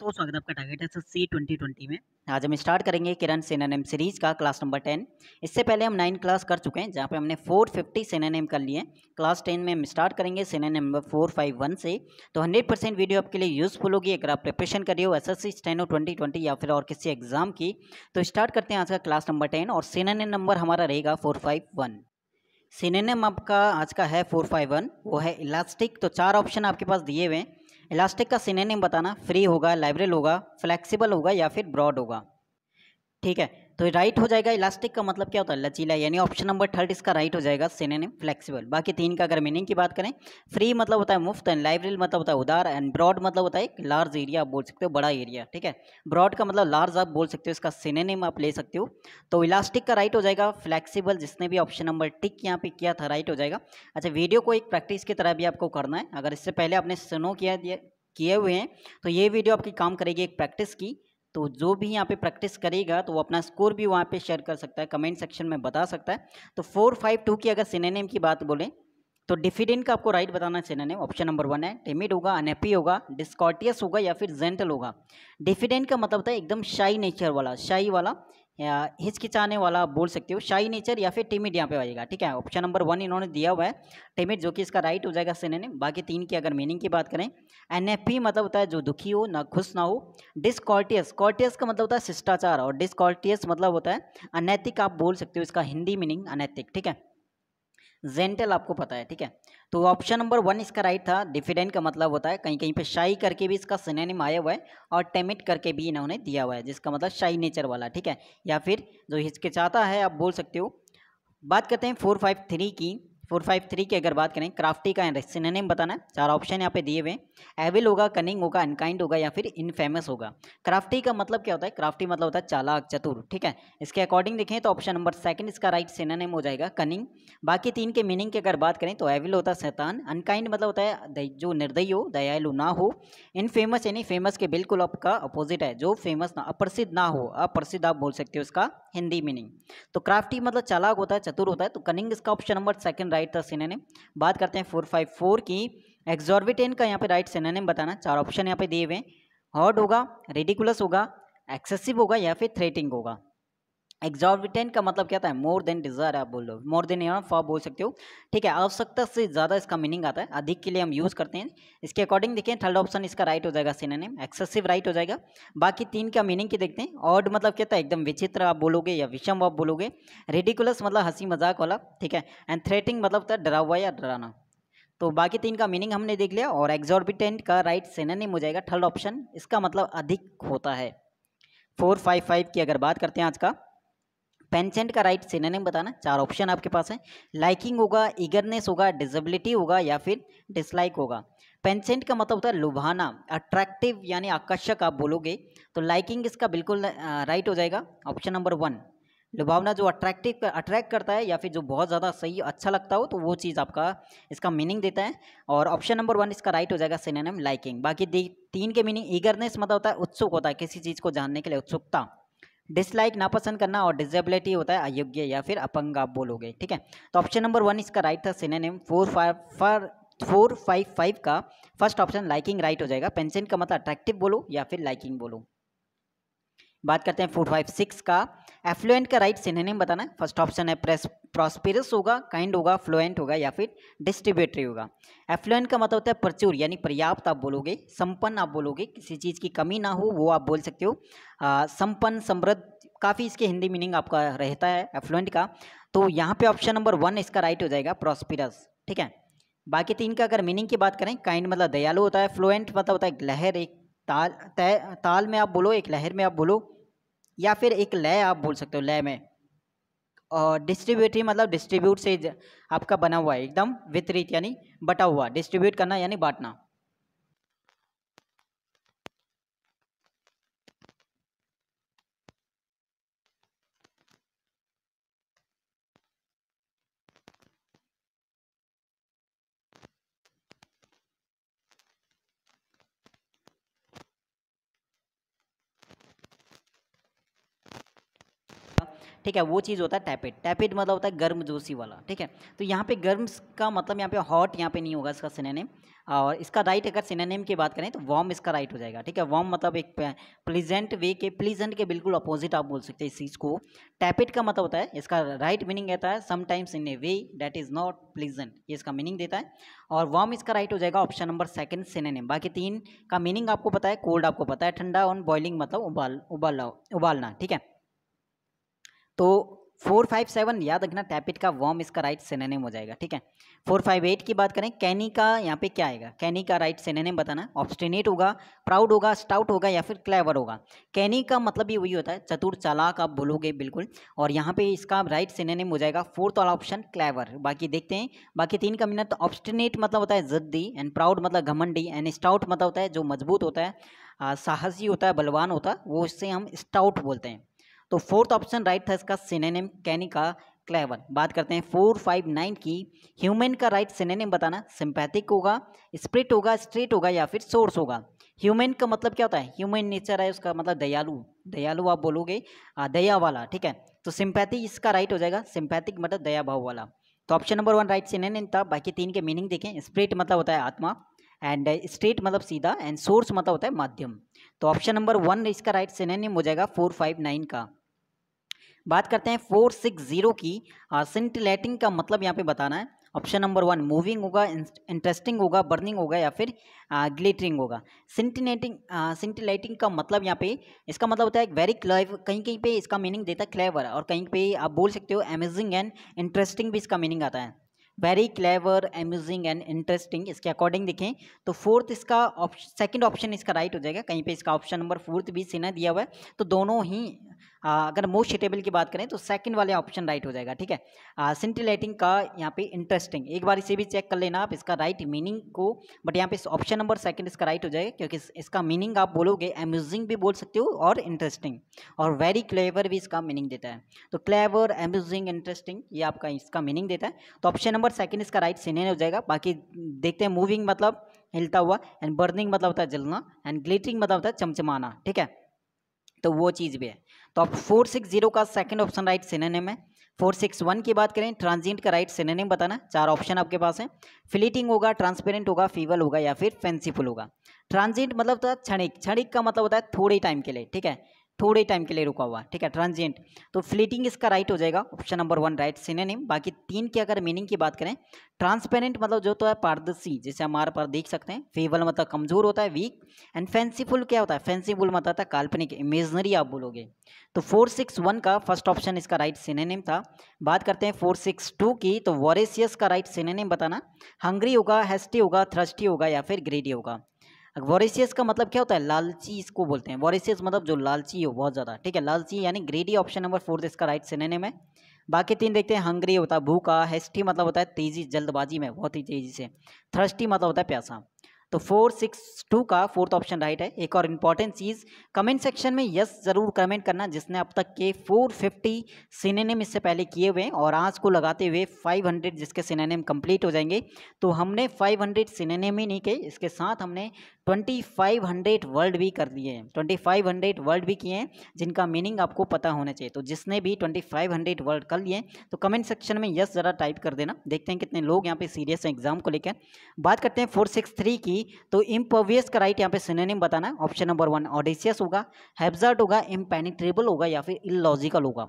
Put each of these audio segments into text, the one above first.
दोस्तों स्वागत है आपका target S S C twenty twenty में आज हम स्टार्ट करेंगे किरण सेनानेम सीरीज का क्लास नंबर टेन इससे पहले हम नाइन क्लास कर चुके हैं जहाँ पे हमने फोर फिफ्टी सेनानेम कर लिए क्लास टेन में हम स्टार्ट करेंगे synonym number four five one से तो हंड्रेड परसेंट वीडियो आपके लिए यूजफुल होगी अगर आप प्रिपरेशन कर रहे हो S S C steno twenty twenty या फिर और किसी एग्जाम की तो स्टार्ट करते हैं आज का क्लास नंबर टेन और सेनानेम नंबर हमारा रहेगा फोर फाइव वन सिनेनेम आपका आज का है फोर फाइव वन वो है इलास्टिक तो चार ऑप्शन आपके पास दिए हुए हैं इलास्टिक का सीनेम बताना फ्री होगा लाइब्रेल होगा फ्लेक्सिबल होगा या फिर ब्रॉड होगा ठीक है तो राइट हो जाएगा इलास्टिक का मतलब क्या होता है लचीला यानी ऑप्शन नंबर थर्ड इसका राइट हो जाएगा ने फ्लेक्सिबल बाकी तीन का अगर मीनिंग की बात करें फ्री मतलब होता है मुफ्त एंड लाइब्रेरी मतलब होता है उदार एंड ब्रॉड मतलब होता है एक लार्ज एरिया आप बोल सकते हो बड़ा एरिया ठीक है ब्रॉड का मतलब लार्ज आप बोल सकते हो इसका सिनेनिम आप ले सकते हो तो इलास्टिक का राइट हो जाएगा फ्लेक्सीबल जिसने भी ऑप्शन नंबर टिक यहाँ पे किया था राइट हो जाएगा अच्छा वीडियो को एक प्रैक्टिस की तरह भी आपको करना है अगर इससे पहले आपने सुनो किया किए हुए हैं तो ये वीडियो आपकी काम करेगी एक प्रैक्टिस की तो जो भी यहाँ पे प्रैक्टिस करेगा तो वो अपना स्कोर भी वहाँ पे शेयर कर सकता है कमेंट सेक्शन में बता सकता है तो फोर फाइव टू की अगर सिनेनेम की बात बोलें तो डिफिडेंट का आपको राइट बताना है ना ऑप्शन नंबर वन है टेमिड होगा अनहैप्पी होगा डिस्कॉटियस होगा या फिर जेंटल होगा डिफिडेंट का मतलब था एकदम शाही नेचर वाला शाही वाला हिचकिचाने वाला बोल सकते हो शाही नेचर या फिर टिमिड यहाँ पे आएगा ठीक है ऑप्शन नंबर वन इन्होंने दिया हुआ है टिमिड जो कि इसका राइट हो जाएगा सीने बाकी तीन की अगर मीनिंग की बात करें एन मतलब होता है जो दुखी हो ना खुश ना हो डिस्कॉर्टियस कॉर्टियस का मतलब होता है शिष्टाचार और डिसकॉल्टियस मतलब होता है अनैतिक आप बोल सकते हो इसका हिंदी मीनिंग अनैतिक ठीक है जेंटल आपको पता है ठीक है तो ऑप्शन नंबर वन इसका राइट था डिफिडेंट का मतलब होता है कहीं कहीं पे शाही करके भी इसका सिनेम आया हुआ है और टेमिट करके भी इन्होंने दिया हुआ है जिसका मतलब शाही नेचर वाला ठीक है या फिर जो हिचकिचाता है आप बोल सकते हो बात करते हैं फोर फाइव थ्री की फोर फाइव थ्री की अगर बात करें क्राफ्टी का सिनेम बताना है चार ऑप्शन यहाँ पे दिए हुए हैं एविल होगा कनिंग होगा अनकाइंड होगा या फिर इनफेमस होगा क्राफ्टी का मतलब क्या होता है क्राफ्टी मतलब होता है चालाक चतुर ठीक है इसके अकॉर्डिंग देखें तो ऑप्शन नंबर सेकंड इसका राइट सिनेम हो जाएगा कनिंग बाकी तीन के मीनिंग की अगर बात करें तो एविल होता है सैतान अनकाइंड मतलब होता है जो निर्दयी हो दयालु ना हो इनफेमस यानी फेमस के बिल्कुल आपका अपोजिट है जो फेमस ना अप्रसिद्ध ना हो अप्रसिद्ध आप बोल सकते हो इसका हिंदी मीनिंग तो क्राफ्टी मतलब चालाक होता है चतुर होता है तो कनिंग इसका ऑप्शन नंबर सेकंड राइट था सिनेनिम बात करते हैं फोर फाइव फोर की एक्जॉर्बिटेन का यहाँ पे राइट सिनेनिम बताना चार ऑप्शन यहाँ पे दिए हुए हैं हॉट होगा रेडिकुलस होगा एक्सेसिव होगा या फिर थ्रेटिंग होगा एग्जॉर्बिटेंट का मतलब क्या है मोर देन डिजायर आप बोल रहे मोर देन यहाँ फॉर बोल सकते हो ठीक है आवश्यकता से ज़्यादा इसका मीनिंग आता है अधिक के लिए हम यूज़ करते हैं इसके अकॉर्डिंग देखें थर्ड ऑप्शन इसका राइट हो जाएगा नेम एक्सेसिव राइट हो जाएगा बाकी तीन का मीनिंग की देखते हैं ऑड मतलब क्या था है एकदम विचित्र आप बोलोगे या विषम आप बोलोगे रेडिकुलस मतलब हंसी मजाक वाला ठीक है एंड थ्रेटिंग मतलब होता है डरा हुआ या डराना तो बाकी तीन का मीनिंग हमने देख लिया और एग्जॉर्बिटेंट का राइट सिनेम हो जाएगा थर्ड ऑप्शन इसका मतलब अधिक होता है फोर फाइव फाइव की अगर बात करते हैं आज का पेंसेंट का राइट सिनेम बताना चार ऑप्शन आपके पास है लाइकिंग होगा ईगरनेस होगा डिजेबिलिटी होगा या फिर डिसलाइक होगा पेंसेंट का मतलब होता है लुभाना अट्रैक्टिव यानी आकर्षक आप बोलोगे तो लाइकिंग इसका बिल्कुल राइट हो जाएगा ऑप्शन नंबर वन लुभावना जो अट्रैक्टिव अट्रैक्ट करता है या फिर जो बहुत ज़्यादा सही अच्छा लगता हो तो वो चीज़ आपका इसका मीनिंग देता है और ऑप्शन नंबर वन इसका राइट हो जाएगा सिनेम लाइकिंग बाकी तीन के मीनिंग ईगरनेस मतलब होता है उत्सुक होता है किसी चीज़ को जानने के लिए उत्सुकता डिसलाइक नापसंद करना और डिजेबिलिटी होता है अयोग्य या फिर अपंग आप बोलोगे ठीक है तो ऑप्शन नंबर वन इसका राइट था synonym four five for four five five का फर्स्ट ऑप्शन लाइकिंग राइट हो जाएगा पेंशन का मतलब अट्रैक्टिव बोलो या फिर लाइकिंग बोलो बात करते हैं फोर फाइव सिक्स का एफ्लुएंट का राइट सिनेम बताना है फर्स्ट ऑप्शन है प्रेस प्रॉस्पेरस होगा काइंड होगा फ्लुएंट होगा या फिर डिस्ट्रीब्यूटरी होगा एफ्लुएंट का मतलब होता है प्रचुर यानी पर्याप्त आप बोलोगे संपन्न आप बोलोगे किसी चीज़ की कमी ना हो वो आप बोल सकते हो संपन्न समृद्ध काफ़ी इसके हिंदी मीनिंग आपका रहता है एफ्लुएंट का तो यहाँ पे ऑप्शन नंबर वन इसका राइट हो जाएगा प्रॉस्पिरस ठीक है बाकी तीन का अगर मीनिंग की बात करें काइंड मतलब दयालु होता है फ्लुएंट मतलब होता है लहर एक ताल तय ताल में आप बोलो एक लहर में आप बोलो या फिर एक लय आप बोल सकते हो लय में और डिस्ट्रीब्यूटरी मतलब डिस्ट्रीब्यूट से आपका बना हुआ है एकदम वितरित यानी बटा हुआ डिस्ट्रीब्यूट करना यानी बांटना ठीक है वो चीज़ होता है टैपिड टैपिड मतलब होता है गर्म जोशी वाला ठीक है तो यहाँ पे गर्म का मतलब यहाँ पे हॉट यहाँ पे नहीं होगा इसका सिनेनेम और इसका राइट अगर सिनेनेम की बात करें तो वॉम इसका राइट हो जाएगा ठीक है वॉम मतलब एक प्लीजेंट वे के प्लीजेंट के बिल्कुल अपोजिट आप बोल सकते हैं इस चीज़ को टैपिड का मतलब होता है इसका राइट मीनिंग रहता है sometimes in a way that is not pleasant ये इसका मीनिंग देता है और वॉम इसका राइट हो जाएगा ऑप्शन नंबर सेकंड सिनेनेम बाकी तीन का मीनिंग आपको पता है कोल्ड आपको पता है ठंडा ऑन बॉइलिंग मतलब उबाल उबाल उबालना ठीक है तो फोर फाइव सेवन याद रखना टैपिट का वॉम इसका राइट नेम हो जाएगा ठीक है फोर फाइव एट की बात करें कैनी का यहाँ पे क्या आएगा कैनी का राइट नेम बताना ऑब्स्टिनेट होगा प्राउड होगा स्टाउट होगा या फिर क्लेवर होगा कैनी का मतलब ये वही होता है चतुर चालाक आप बोलोगे बिल्कुल और यहाँ पे इसका राइट सेनेम हो जाएगा फोर्थ वाला ऑप्शन क्लेवर बाकी देखते हैं बाकी तीन का मिनट ऑप्स्टिनेट तो मतलब होता है जद्दी एंड प्राउड मतलब घमंडी एंड स्टाउट मतलब होता है जो मजबूत होता है साहसी होता है बलवान होता है वो उससे हम स्टाउट बोलते हैं तो फोर्थ ऑप्शन राइट था इसका सिनेम कैनी का क्लेवर बात करते हैं फोर फाइव नाइन की ह्यूमन का राइट सिनेम बताना सिंपैथिक होगा स्प्रिट होगा स्ट्रेट होगा या फिर सोर्स होगा ह्यूमन का मतलब क्या होता है ह्यूमन नेचर है उसका मतलब दयालु दयालु आप बोलोगे दया वाला ठीक है तो सिंपैथिक इसका राइट हो जाएगा सिंपैथिक मतलब दया भाव वाला तो option number one right synonym था बाकी तीन के मीनिंग देखें स्प्रिट मतलब होता है आत्मा एंड स्ट्रेट मतलब सीधा एंड सोर्स मतलब होता है माध्यम तो ऑप्शन नंबर वन इसका राइट सिनेम हो जाएगा फोर फाइव नाइन का बात करते हैं फोर सिक्स जीरो की सेंटिलेटिंग हाँ, का मतलब यहाँ पे बताना है ऑप्शन नंबर वन मूविंग होगा इंटरेस्टिंग होगा बर्निंग होगा या फिर ग्लिटरिंग होगा सिंटिनेटिंग सिंटिलेटिंग का मतलब यहाँ पे इसका मतलब होता है वेरी क्लेव कहीं कहीं पे इसका मीनिंग देता है क्लेवर और कहीं पे आप बोल सकते हो अमेजिंग एंड इंटरेस्टिंग भी इसका मीनिंग आता है very clever amusing and interesting इसके अकॉर्डिंग देखें तो फोर्थ इसका सेकेंड ऑप्शन इसका राइट हो जाएगा कहीं पे इसका ऑप्शन नंबर फोर्थ भी सीना दिया हुआ है तो दोनों ही अगर मोस्ट हिटेबल की बात करें तो सेकंड वाले ऑप्शन राइट हो जाएगा ठीक है सिंटिलेटिंग का यहाँ पे इंटरेस्टिंग एक बार इसे भी चेक कर लेना आप इसका राइट मीनिंग को बट यहाँ पे ऑप्शन नंबर सेकंड इसका राइट हो जाएगा क्योंकि इसका मीनिंग आप बोलोगे अम्यूजिंग भी बोल सकते हो और इंटरेस्टिंग और वेरी क्लेवर भी इसका मीनिंग देता है तो क्लेवर अम्यूजिंग इंटरेस्टिंग ये आपका इसका मीनिंग देता है तो ऑप्शन नंबर सेकेंड इसका राइट सीनियर हो जाएगा बाकी देखते हैं मूविंग मतलब हिलता हुआ एंड बर्निंग मतलब होता है जलना एंड ग्लीटिंग मतलब होता है चमचमाना ठीक है तो वो चीज़ भी है तो आप फोर सिक्स जीरो का सेकंड ऑप्शन राइट सिनेनेम है फोर सिक्स वन की बात करें ट्रांजिएंट का राइट सिनेनेम बताना चार ऑप्शन आपके पास है फ्लीटिंग होगा ट्रांसपेरेंट होगा फीवल होगा या फिर फैंसीफुल होगा ट्रांजिएंट मतलब होता तो है क्षणिक क्षणिक का मतलब होता है थोड़े टाइम के लिए ठीक है थोड़े टाइम के लिए रुका हुआ ठीक है ट्रांजिएंट तो फ्लीटिंग इसका राइट हो जाएगा option number one right synonym बाकी तीन के अगर मीनिंग की बात करें ट्रांसपेरेंट मतलब जो तो है पारदर्शी जैसे हमारे पर देख सकते हैं फेबल मतलब कमजोर होता है वीक एंड फैंसीफुल क्या होता है फैंसीफुल मतलब था है काल्पनिक इमेजनरी आप बोलोगे तो फोर सिक्स वन का फर्स्ट ऑप्शन इसका राइट सिनेनिम था बात करते हैं फोर सिक्स टू की तो वॉरेसियस का राइट सिनेनिम बताना हंग्री होगा हेस्टी होगा थ्रस्टी होगा या फिर ग्रेडी होगा वॉरिसियस का मतलब क्या होता है लालची इसको बोलते हैं वॉरिसियस मतलब जो लालची हो बहुत ज़्यादा ठीक है लालची यानी ग्रेडी ऑप्शन नंबर फोर्थ इसका राइट सिनेने में बाकी तीन देखते हैं हंग्री होता है भूखा हेस्टी मतलब होता है तेजी जल्दबाजी में बहुत ही तेजी से थ्रस्टी मतलब होता है प्यासा तो फोर सिक्स टू का फोर्थ ऑप्शन राइट है एक और इम्पॉर्टेंट चीज़ कमेंट सेक्शन में यस ज़रूर कमेंट करना जिसने अब तक के फोर फिफ्टी सिनेम इससे पहले किए हुए और आज को लगाते हुए फाइव हंड्रेड जिसके सिनेम कंप्लीट हो जाएंगे तो हमने फाइव हंड्रेड सिनेम ही नहीं किए इसके साथ हमने ट्वेंटी फाइव हंड्रेड वर्ड भी कर दिए हैं ट्वेंटी फाइव हंड्रेड वर्ड भी किए हैं जिनका मीनिंग आपको पता होना चाहिए तो जिसने भी ट्वेंटी फाइव हंड्रेड वर्ड कर लिए तो कमेंट सेक्शन में यस ज़रा टाइप कर देना देखते हैं कितने लोग यहाँ पे सीरियस हैं एग्जाम को लेकर बात करते हैं फोर सिक्स थ्री की तो इम्पोवियस का राइट यहाँ पे सिनेनिम बताना ऑप्शन नंबर वन ऑडिशियस होगा हेब्जार्ट होगा इम्पेनिट्रेबल होगा या फिर इलॉजिकल होगा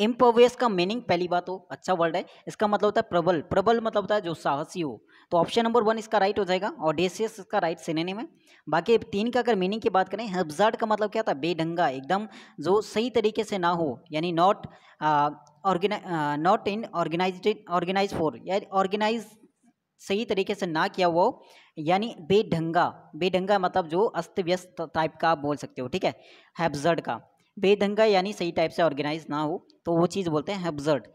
इम्पोवियस का मीनिंग पहली बात हो तो अच्छा वर्ड है इसका मतलब होता है प्रबल प्रबल मतलब होता है जो साहसी हो तो ऑप्शन नंबर वन इसका राइट हो जाएगा ऑडेसियस इसका राइट सिनेने में बाकी तीन का अगर मीनिंग की बात करें हब्जार्ड का मतलब क्या था बेढंगा एकदम जो सही तरीके से ना हो यानी not organise not in organise organise for या ऑर्गेनाइज सही तरीके से ना किया हुआ हो यानी बेढंगा बेढंगा मतलब जो अस्त व्यस्त टाइप का आप बोल सकते हो ठीक है हैब्जर्ड का बेदंगा यानी सही टाइप से ऑर्गेनाइज ना हो तो वो चीज़ बोलते हैं एब्जर्ड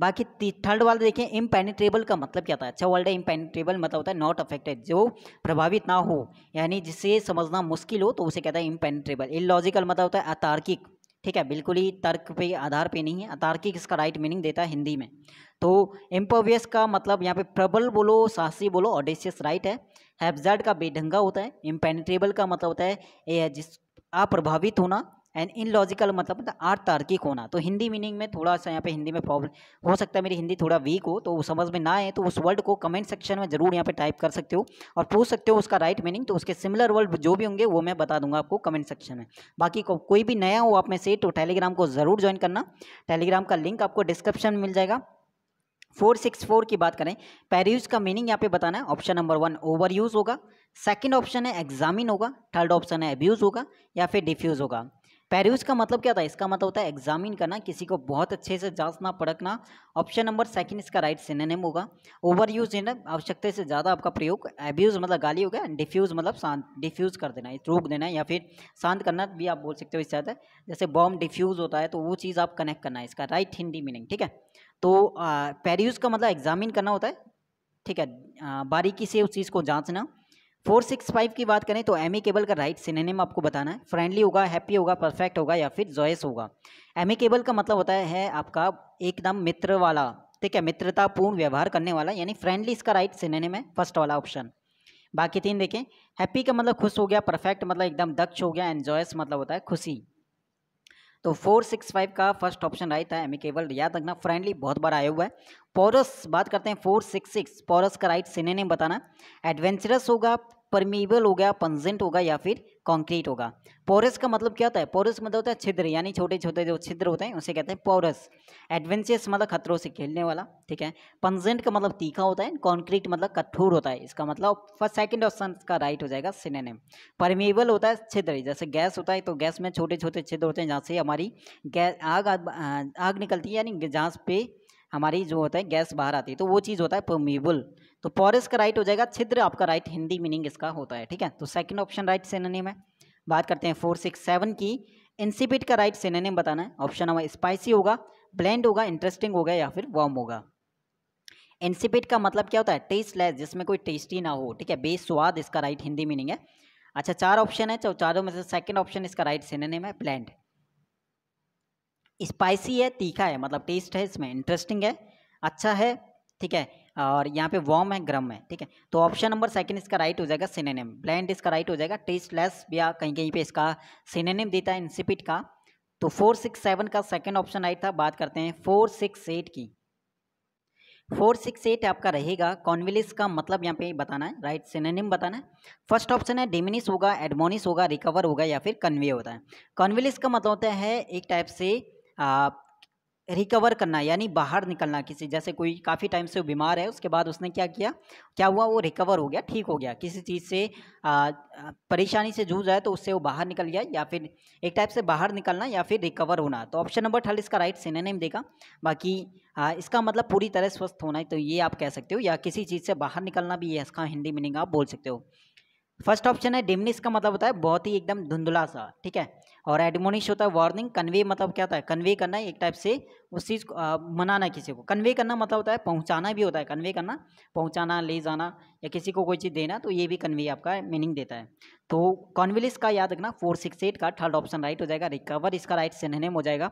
बाकी थर्ड वाला देखें इम्पेनिट्रेबल का मतलब क्या था अच्छा वर्ल्ड है इम्पेनिट्रेबल मतलब होता है नॉट अफेक्टेड जो प्रभावित ना हो यानी जिसे समझना मुश्किल हो तो उसे कहता है इम्पेनिट्रेबल इलॉजिकल मतलब होता है अतार्किक ठीक है बिल्कुल ही तर्क पे आधार पे नहीं है अतार्किक इसका राइट मीनिंग देता है हिंदी में तो इम्पोवियस का मतलब यहाँ पे प्रबल बोलो साहसी बोलो ऑडिशियस राइट है हेबजर्ड का बेढंगा होता है इम्पेनिट्रेबल का मतलब होता है जिस अप्रभावित होना एंड इन लॉजिकल मतलब मतलब आर तार्किक होना तो हिंदी मीनिंग में थोड़ा सा यहाँ पे हिंदी में प्रॉब्लम हो सकता है मेरी हिंदी थोड़ा वीक हो तो समझ में ना आए तो उस वर्ड को कमेंट सेक्शन में जरूर यहाँ पे टाइप कर सकते हो और पूछ सकते हो उसका राइट मीनिंग तो उसके सिमिलर वर्ड जो भी होंगे वो मैं बता दूंगा आपको कमेंट सेक्शन में बाकी को, कोई भी नया हो आप में से तो टेलीग्राम को ज़रूर ज्वाइन करना टेलीग्राम का लिंक आपको डिस्क्रिप्शन में मिल जाएगा फोर सिक्स फोर की बात करें पेरियूज का मीनिंग यहाँ पे बताना है option number one over use होगा सेकेंड ऑप्शन है एग्जामिन होगा थर्ड ऑप्शन है अब्यूज़ होगा या फिर डिफ्यूज़ होगा पेरूज का मतलब क्या था इसका मतलब होता है एग्जामिन करना किसी को बहुत अच्छे से जांचना परखना ऑप्शन नंबर सेकंड इसका राइट सिनेम होगा ओवर यूज आवश्यकता से ज़्यादा आपका प्रयोग एब्यूज मतलब गाली हो गया डिफ्यूज मतलब शांत डिफ्यूज कर देना रोक देना या फिर शांत करना भी आप बोल सकते हो इससे ज़्यादा जैसे बॉम्ब डिफ्यूज होता है तो वो चीज़ आप कनेक्ट करना है इसका राइट हिंदी मीनिंग ठीक है तो पैर्यूज का मतलब एग्जामिन करना होता है ठीक है बारीकी से उस चीज़ को जाँचना फोर सिक्स फाइव की बात करें तो एमी केबल का राइट सिनेम आपको बताना है फ्रेंडली होगा हैप्पी होगा परफेक्ट होगा या फिर जॉयस होगा एमी केबल का मतलब होता है आपका एकदम मित्र वाला ठीक है मित्रतापूर्ण व्यवहार करने वाला यानी फ्रेंडली इसका राइट सिनेम है फर्स्ट वाला ऑप्शन बाकी तीन देखें हैप्पी का मतलब खुश हो गया परफेक्ट मतलब एकदम दक्ष हो गया एंड जॉयस मतलब होता है खुशी तो फोर सिक्स फाइव का फर्स्ट ऑप्शन राइट है एमिकेबल याद रखना फ्रेंडली बहुत बार आया हुआ है पोरस बात करते हैं फोर सिक्स सिक्स पोरस का राइट सिनेम बताना एडवेंचरस होगा परमीबल हो गया पंजेंट होगा या फिर कॉन्क्रीट होगा पोरस का मतलब क्या होता है पोरस मतलब होता है छिद्र यानी छोटे छोटे जो छिद्र होते हैं उसे कहते हैं पोरस एडवेंचरस मतलब खतरों से खेलने वाला ठीक है पंजेंट का मतलब तीखा होता है कॉन्क्रीट मतलब कठोर होता है इसका मतलब फर्स्ट सेकेंड ऑप्शन का राइट हो जाएगा सिनेम परमीबल होता है छिद्र जैसे गैस होता है तो गैस में छोटे छोटे छिद्र होते हैं जहाँ से हमारी गैस आग आग निकलती है यानी जहाँ पे हमारी जो होता है गैस बाहर आती है तो वो चीज़ होता है परमीबल तो पॉरिस का राइट हो जाएगा छिद्र आपका राइट हिंदी मीनिंग इसका होता है ठीक है तो सेकंड ऑप्शन राइट सेनोनिम है बात करते हैं फोर सिक्स सेवन की इंसिपिट का राइट सेनोनिम बताना है ऑप्शन हमारा स्पाइसी होगा ब्लेंड होगा इंटरेस्टिंग होगा या फिर वार्म होगा इंसिपिट का मतलब क्या होता है लेस जिसमें कोई टेस्टी ना हो ठीक है बेस्वाद इसका राइट हिंदी मीनिंग है अच्छा चार ऑप्शन है चारों में से सेकेंड ऑप्शन इसका राइट सिनेम है ब्लैंड स्पाइसी है तीखा है मतलब टेस्ट है इसमें इंटरेस्टिंग है अच्छा है ठीक है और यहाँ पे वॉम है गर्म है ठीक है तो ऑप्शन नंबर सेकंड इसका राइट हो जाएगा सिनेनेम ब्लैंड इसका राइट हो जाएगा टेस्टलेस या कहीं कहीं पे इसका सिनेनेम देता है इंसिपिट का तो फोर सिक्स सेवन का सेकंड ऑप्शन राइट था बात करते हैं फोर सिक्स एट की फोर सिक्स एट आपका रहेगा कॉन्विलिस का मतलब यहाँ पे बताना है राइट सिनेनिम बताना है फर्स्ट ऑप्शन है डिमिनिस होगा एडमोनिस होगा रिकवर होगा या फिर कन्वे होता है कॉन्विलिस का मतलब होता है एक टाइप से रिकवर करना यानी बाहर निकलना किसी जैसे कोई काफ़ी टाइम से बीमार है उसके बाद उसने क्या किया क्या हुआ वो रिकवर हो गया ठीक हो गया किसी चीज़ से परेशानी से जूझ रहा है तो उससे वो बाहर निकल गया या फिर एक टाइप से बाहर निकलना या फिर रिकवर होना तो ऑप्शन नंबर थर्ड इसका राइट सिनेनेम देगा बाकी आ, इसका मतलब पूरी तरह स्वस्थ होना है तो ये आप कह सकते हो या किसी चीज़ से बाहर निकलना भी है इसका हिंदी मीनिंग आप बोल सकते हो फर्स्ट ऑप्शन है डिमनिस का मतलब होता है बहुत ही एकदम धुंधला सा ठीक है और एडमोनिश होता है वार्निंग कन्वे मतलब क्या होता है कन्वे करना है एक टाइप से उस चीज़ को मनाना किसी को कन्वे करना मतलब होता है पहुंचाना भी होता है कन्वे करना पहुंचाना ले जाना या किसी को कोई चीज़ देना तो ये भी कन्वे आपका मीनिंग देता है तो कॉन्विलिस का याद रखना फोर सिक्स एट का थर्ड ऑप्शन राइट हो जाएगा रिकवर इसका राइट सेनेम हो जाएगा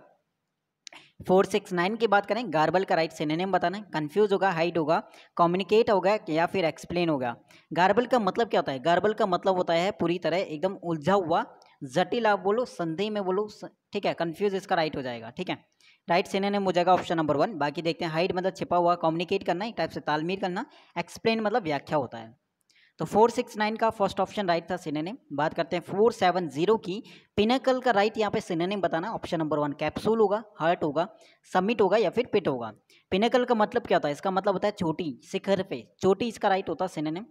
फोर सिक्स नाइन की बात करें गार्बल का राइट सेनेम बताना है कन्फ्यूज होगा हाइड होगा कम्युनिकेट होगा या फिर एक्सप्लेन होगा गार्बल का मतलब क्या होता है गार्बल का मतलब होता है पूरी तरह एकदम उलझा हुआ जटिल आप बोलो संधि में बोलो ठीक है कन्फ्यूज इसका राइट हो जाएगा ठीक है राइट में हो जाएगा ऑप्शन नंबर वन बाकी देखते हैं हाइट मतलब छिपा हुआ कम्युनिकेट करना एक टाइप से तालमेल करना एक्सप्लेन मतलब व्याख्या होता है तो फोर सिक्स नाइन का फर्स्ट ऑप्शन राइट था ने बात करते हैं फोर सेवन जीरो की पिनकल का राइट यहाँ पे ने बताना ऑप्शन नंबर वन कैप्सूल होगा हार्ट होगा समिट होगा या फिर पिट होगा पिनकल का मतलब क्या होता है इसका मतलब होता है छोटी शिखर पे चोटी इसका राइट होता है ने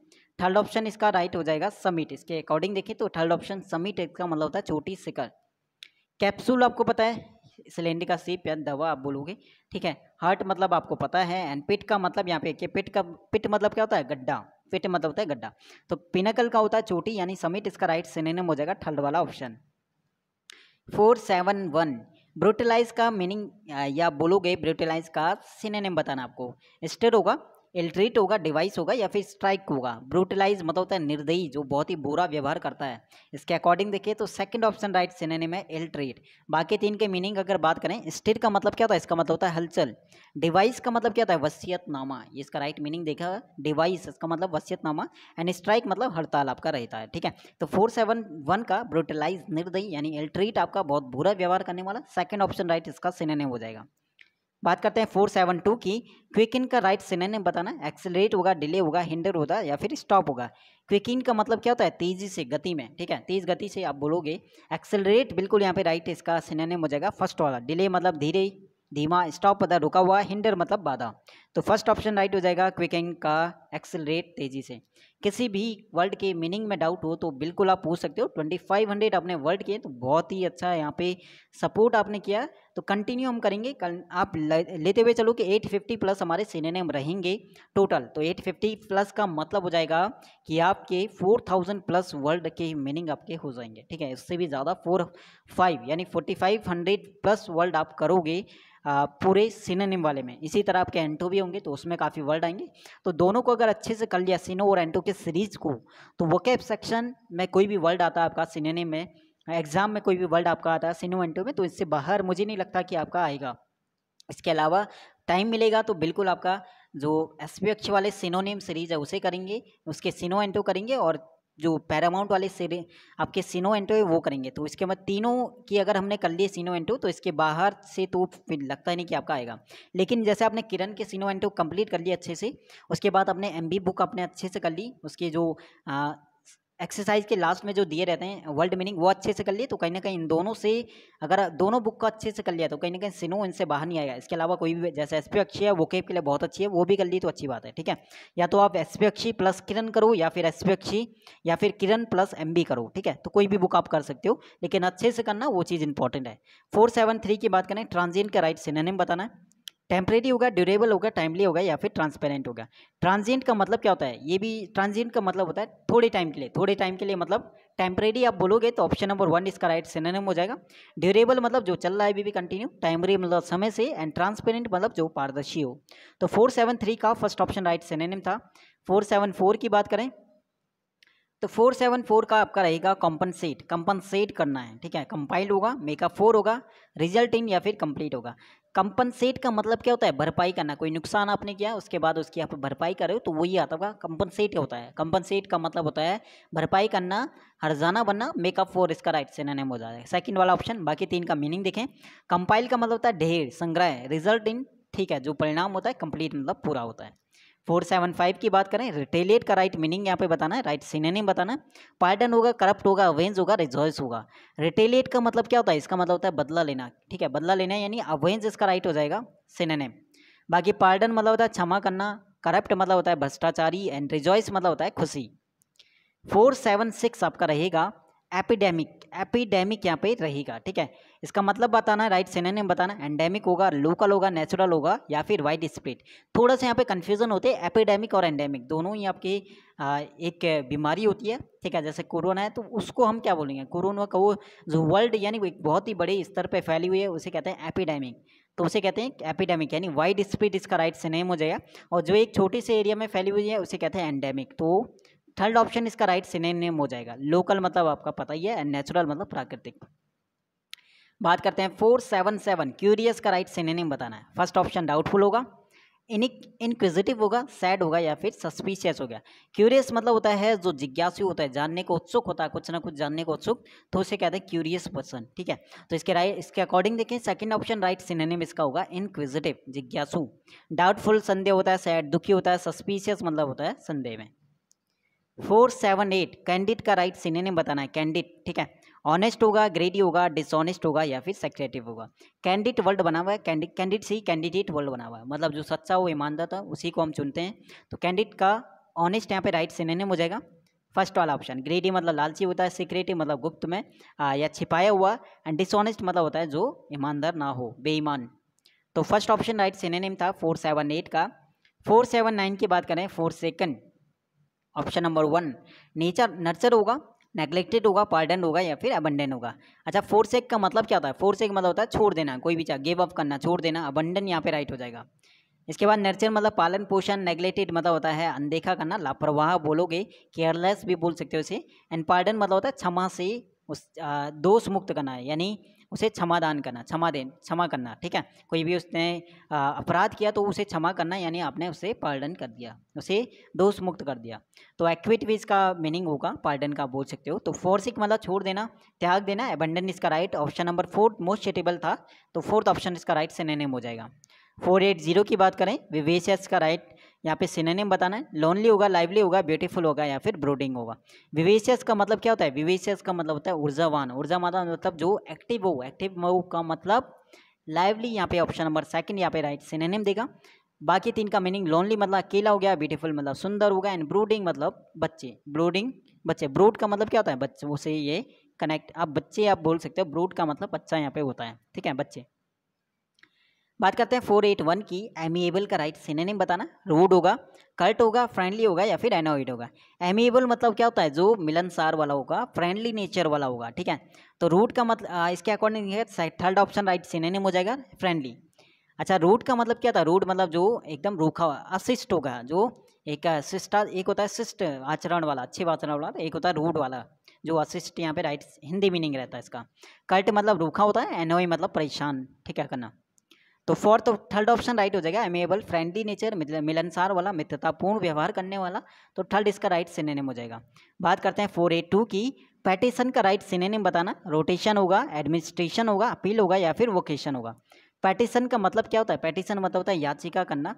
थर्ड ऑप्शन इसका राइट हो जाएगा समिट इसके अकॉर्डिंग देखिए तो थर्ड ऑप्शन समिट इसका मतलब होता है छोटी शिखर कैप्सूल आपको पता है सिलेंडर का सीप या दवा आप बोलोगे ठीक है हार्ट मतलब आपको पता है एंड पिट का मतलब यहाँ पे पिट का पिट मतलब क्या होता है गड्ढा पिट मतलब होता है गड्ढा तो पिनकल का होता है चोटी यानी समिट इसका राइट सिनेम हो जाएगा थर्ड वाला option four seven one brutalise का मीनिंग या बोलोगे ब्रूटिलाइज का सिनेम बताना आपको स्टेड होगा एल्ट्रेट होगा डिवाइस होगा या फिर स्ट्राइक होगा ब्रूटलाइज मतलब होता है निर्दयी जो बहुत ही बुरा व्यवहार करता है इसके अकॉर्डिंग देखिए तो सेकंड ऑप्शन राइट सिनेने में एल्ट्रेट बाकी तीन के मीनिंग अगर बात करें स्टेट का मतलब क्या होता है इसका मतलब होता है हलचल डिवाइस का मतलब क्या होता है वसीयतनामा इसका राइट मीनिंग देखा डिवाइस इसका मतलब नामा एंड स्ट्राइक मतलब हड़ताल आपका रहता है ठीक है तो फोर सेवन वन का ब्रूटलाइज निर्दयी यानी एल्ट्रेट आपका बहुत बुरा व्यवहार करने वाला सेकेंड ऑप्शन राइट इसका सिनेने हो जाएगा बात करते हैं फोर सेवन टू की क्विक का राइट सिनेम बताना एक्सेलरेट होगा डिले होगा हिंडर होगा या फिर स्टॉप होगा क्विक इन का मतलब क्या होता है तेजी से गति में ठीक है तेज गति से आप बोलोगे एक्सेलरेट बिल्कुल यहाँ पे राइट इसका सिनेम हो जाएगा फर्स्ट वाला डिले मतलब धीरे धीमा स्टॉप पता रुका हुआ हिंडर मतलब बाधा तो फर्स्ट ऑप्शन राइट हो जाएगा क्विक का एक्सेलरेट तेजी से किसी भी वर्ड के मीनिंग में डाउट हो तो बिल्कुल आप पूछ सकते हो ट्वेंटी फाइव हंड्रेड आपने वर्ड किए तो बहुत ही अच्छा यहाँ पे सपोर्ट आपने किया तो कंटिन्यू हम करेंगे कल आप लेते हुए चलो कि एट फिफ्टी प्लस हमारे सिनेम रहेंगे टोटल तो एट फिफ्टी प्लस का मतलब हो जाएगा कि आपके फोर थाउजेंड प्लस वर्ड के मीनिंग आपके हो जाएंगे ठीक है इससे भी ज़्यादा फोर फाइव यानी forty five hundred plus word आप करोगे पूरे सिनेम वाले में इसी तरह आपके एंटो भी होंगे तो उसमें काफ़ी वर्ड आएंगे तो दोनों को अगर अच्छे से कर लिया सिनो और एंटो के सीरीज को तो वोकेब सेक्शन में कोई भी वर्ड आता है आपका सिनेने में एग्ज़ाम में कोई भी वर्ड आपका आता है सिनोवेंटो में तो इससे बाहर मुझे नहीं लगता कि आपका आएगा इसके अलावा टाइम मिलेगा तो बिल्कुल आपका जो एस वाले सिनोनेम सीरीज है उसे करेंगे उसके सिनो तो एंटो करेंगे और जो पैरामाउंट वाले सीरे आपके सीनो एंटो है वो करेंगे तो इसके बाद तीनों की अगर हमने कर लिए सीनो एंटो तो इसके बाहर से तो फिर लगता ही नहीं कि आपका आएगा लेकिन जैसे आपने किरण के सीनो एंटो कंप्लीट कर लिए अच्छे से उसके बाद आपने एम बुक अपने अच्छे से कर ली उसके जो एक्सरसाइज के लास्ट में जो दिए रहते हैं वर्ल्ड मीनिंग वो अच्छे से कर लिए तो कहीं ना कहीं इन दोनों से अगर दोनों बुक को अच्छे से कर लिया तो कहीं ना कहीं सिनो इनसे बाहर नहीं आएगा इसके अलावा कोई भी जैसे एस पी अक्षी है वो केप के लिए बहुत अच्छी है वो भी कर ली तो अच्छी बात है ठीक है या तो आप एस पी अक्षी प्लस किरण करो या फिर एस पी अक्षी या फिर किरण प्लस एम बी करो ठीक है तो कोई भी बुक आप कर सकते हो लेकिन अच्छे से करना वो चीज़ इंपॉर्टेंट है फोर सेवन थ्री की बात करें ट्रांजिन का राइट सिनेम बताना है टेम्परेरी होगा ड्यूरेबल होगा टाइमली होगा या फिर ट्रांसपेरेंट होगा ट्रांजिएंट का मतलब क्या होता है ये भी ट्रांजिएंट का मतलब होता है थोड़े टाइम के लिए थोड़े टाइम के लिए मतलब टेम्परेरी आप बोलोगे तो ऑप्शन नंबर वन इसका राइट सिनेम हो जाएगा ड्यूरेबल मतलब जो चल रहा है अभी भी कंटिन्यू टाइमरी मतलब समय से एंड ट्रांसपेरेंट मतलब जो पारदर्शी हो तो फोर सेवन थ्री का फर्स्ट ऑप्शन राइट सिनेम था फोर सेवन फोर की बात करें तो फोर सेवन फोर का आपका रहेगा कॉम्पनसेट कम्पनसेट करना है ठीक है कंपाइल्ड होगा मेकअप फोर होगा रिजल्ट इन या फिर कंप्लीट होगा कंपनसेट का मतलब क्या होता है भरपाई करना कोई नुकसान आपने किया उसके बाद उसकी आप भरपाई करो तो वही आता होगा कंपनसेट होता है कंपनसेट का मतलब होता है भरपाई करना हरजाना बनना मेकअप फॉर इसका राइट से सिनेम हो जाएगा सेकंड वाला ऑप्शन बाकी तीन का मीनिंग देखें कंपाइल का मतलब होता है ढेर संग्रह रिजल्ट इन ठीक है जो परिणाम होता है कंप्लीट मतलब पूरा होता है फोर सेवन फाइव की बात करें रिटेलिएट का राइट मीनिंग यहाँ पे बताना है राइट सिनेनिम बताना है पार्डन होगा करप्ट होगा अवेंज होगा रिजॉइस होगा रिटेलिएट का मतलब क्या होता है इसका मतलब होता है बदला लेना ठीक है बदला लेना यानी अवेंज इसका राइट हो जाएगा सिनेनिम बाकी पार्डन मतलब होता है क्षमा करना करप्ट मतलब होता है भ्रष्टाचारी एंड रिजॉइस मतलब होता है खुशी फोर सेवन सिक्स आपका रहेगा एपिडेमिक एपिडेमिक यहाँ पे रहेगा ठीक है इसका मतलब बताना राइट सेनेम बताना एंडेमिक होगा लोकल होगा नेचुरल होगा या फिर वाइड स्प्रेड थोड़ा सा यहाँ पे कन्फ्यूजन होते हैं एपिडेमिक और एंडेमिक दोनों ही आपकी एक बीमारी होती है ठीक है जैसे कोरोना है तो उसको हम क्या बोलेंगे कोरोना का वो जो वर्ल्ड यानी एक बहुत ही बड़े स्तर पर फैली हुई है उसे कहते हैं एपिडेमिक तो उसे कहते हैं एपिडेमिक यानी वाइड स्प्रेड इसका राइट सेनेम हो जाएगा और जो एक छोटे से एरिया में फैली हुई है उसे कहते हैं एंडेमिक तो थर्ड ऑप्शन इसका राइट सिनेम हो जाएगा लोकल मतलब आपका पता ही है एंड नेचुरल मतलब प्राकृतिक बात करते हैं फोर सेवन सेवन क्यूरियस का राइट सिनेम बताना है फर्स्ट ऑप्शन डाउटफुल होगा इनिक इनक्विजिटिव होगा सैड होगा या फिर सस्पिशियस हो गया क्यूरियस मतलब होता है जो जिज्ञासु होता है जानने को उत्सुक होता है कुछ ना कुछ जानने को उत्सुक तो उसे कहते हैं क्यूरियस पर्सन ठीक है तो इसके राइट इसके अकॉर्डिंग देखें सेकंड ऑप्शन राइट सिनेम इसका होगा इनक्विजिटिव जिज्ञासु डाउटफुल संदेह होता है सैड दुखी होता है सस्पिशियस मतलब होता है संदेह में फोर सेवन एट कैंडिट का राइट सिनेम बताना है कैंडिट ठीक है ऑनेस्ट होगा ग्रेडी होगा डिसऑनेस्ट होगा या फिर सेक्रेटिव होगा कैंडिडेट वर्ल्ड बना हुआ है कैंडिडेट से ही कैंडिडेट वर्ल्ड बना हुआ है मतलब जो सच्चा हो ईमानदार था उसी को हम चुनते हैं तो कैंडिडेट का ऑनेस्ट यहाँ पे राइट नहीं हो जाएगा फर्स्ट वाला ऑप्शन ग्रेडी मतलब लालची होता है सिक्रेटिव मतलब गुप्त में आ, या छिपाया हुआ एंड डिसऑनेस्ट मतलब होता है जो ईमानदार ना हो बेईमान तो फर्स्ट ऑप्शन राइट सिनेम था फोर सेवन एट का फोर सेवन नाइन की बात करें four second option number one nature nurture होगा नेग्लेक्टेड होगा पार्डन होगा या फिर अबंडन होगा अच्छा फोरसेक का मतलब क्या होता है फोरसेक मतलब होता है छोड़ देना कोई भी चाहे गिव अप करना छोड़ देना अबंडन यहाँ पे राइट हो जाएगा इसके बाद नर्चर मतलब पालन पोषण नेग्लेक्टेड मतलब होता है अनदेखा करना लापरवाह बोलोगे केयरलेस भी बोल सकते हो इसे एंड पार्डन मतलब होता है क्षमा से उस दोष मुक्त करना है यानी उसे क्षमादान करना क्षमा देन क्षमा करना ठीक है कोई भी उसने अपराध किया तो उसे क्षमा करना यानी आपने उसे पार्डन कर दिया उसे दोष मुक्त कर दिया तो एक्विट भी इसका मीनिंग होगा पार्डन का बोल सकते हो तो फोर्सिक मतलब छोड़ देना त्याग देना एबंडन इसका right option number fourth most suitable था तो फोर्थ ऑप्शन इसका राइट से नैनेम हो जाएगा फोर एट जीरो की बात करें विवेश का राइट यहाँ पे सिनेनिम बताना है लोनली होगा लाइवली होगा ब्यूटीफुल होगा या फिर ब्रूडिंग होगा विवेशियस का मतलब क्या होता है विवेशियस का मतलब होता है ऊर्जावान ऊर्जा मतलब जो एक्टिव हो एक्टिव हो का मतलब लाइवली यहाँ पे ऑप्शन नंबर सेकंड यहाँ पे राइट सिनेनिम देगा बाकी तीन का मीनिंग लोनली मतलब अकेला हो गया ब्यूटीफुल मतलब सुंदर होगा एंड ब्रूडिंग मतलब बच्चे ब्रूडिंग बच्चे ब्रूड का मतलब क्या होता है बच्चे उसे ये कनेक्ट आप बच्चे आप बोल सकते हो ब्रूड का मतलब बच्चा यहाँ पे होता है ठीक है बच्चे बात करते हैं फोर एट वन की एमिएबल का राइट सिनेम बताना रूड होगा कर्ट होगा फ्रेंडली होगा या फिर एनोइड होगा एमिएबल मतलब क्या होता है जो मिलनसार वाला होगा फ्रेंडली नेचर वाला होगा ठीक है तो रूट का मतलब इसके according third option right synonym हो जाएगा फ्रेंडली अच्छा रूट का मतलब क्या था रूट मतलब जो एकदम रूखा असिस्ट होगा जो एक शिष्टा एक होता है शिष्ट आचरण वाला अच्छे आचरण वाला एक होता है रूट वाला जो अशिष्ट यहाँ पे राइट हिंदी मीनिंग रहता है इसका कर्ट मतलब रूखा होता है एनोई मतलब परेशान ठीक है करना तो फोर्थ थर्ड ऑप्शन राइट हो जाएगा एमेबल फ्रेंडली नेचर मिलनसार वाला मित्रतापूर्ण व्यवहार करने वाला तो थर्ड इसका राइट सिनेनिम हो जाएगा बात करते हैं फोर ए टू की पैटिसन का राइट सिनेनिम बताना रोटेशन होगा एडमिनिस्ट्रेशन होगा अपील होगा या फिर वोकेशन होगा पैटिसन का मतलब क्या होता है पैटिशन मतलब होता है याचिका करना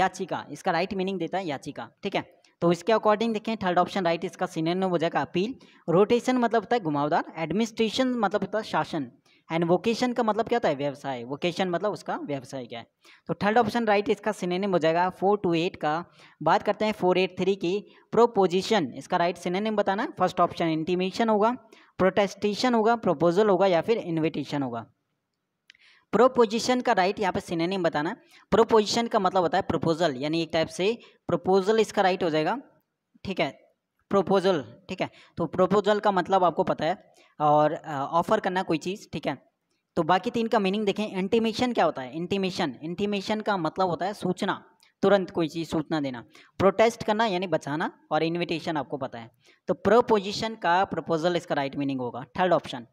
याचिका इसका राइट मीनिंग देता है याचिका ठीक है तो इसके अकॉर्डिंग देखें थर्ड ऑप्शन राइट इसका सिनेनिम हो जाएगा अपील रोटेशन मतलब होता है घुमावदार एडमिनिस्ट्रेशन मतलब होता है शासन एंड वोकेशन का मतलब क्या होता है व्यवसाय वोकेशन मतलब उसका व्यवसाय क्या है तो थर्ड ऑप्शन राइट इसका सिनेनिम हो जाएगा फोर टू एट का बात करते हैं फोर एट थ्री की प्रोपोजिशन इसका राइट सिनेनिम बताना फर्स्ट ऑप्शन इंटीमेशन होगा प्रोटेस्टेशन होगा प्रोपोजल होगा या फिर इन्विटेशन होगा प्रोपोजिशन का राइट यहाँ पे सिनेनिम बताना प्रोपोजिशन का मतलब होता है प्रपोजल यानी एक टाइप से प्रपोजल इसका राइट हो जाएगा ठीक है प्रोपोजल ठीक है तो प्रोपोजल का मतलब आपको पता है और ऑफ़र करना कोई चीज़ ठीक है तो बाकी तीन का मीनिंग देखें इंटीमेशन क्या होता है इंटीमेशन इंटीमेशन का मतलब होता है सूचना तुरंत कोई चीज़ सूचना देना प्रोटेस्ट करना यानी बचाना और इनविटेशन आपको पता है तो प्रोपोजिशन का प्रपोजल इसका राइट मीनिंग होगा थर्ड ऑप्शन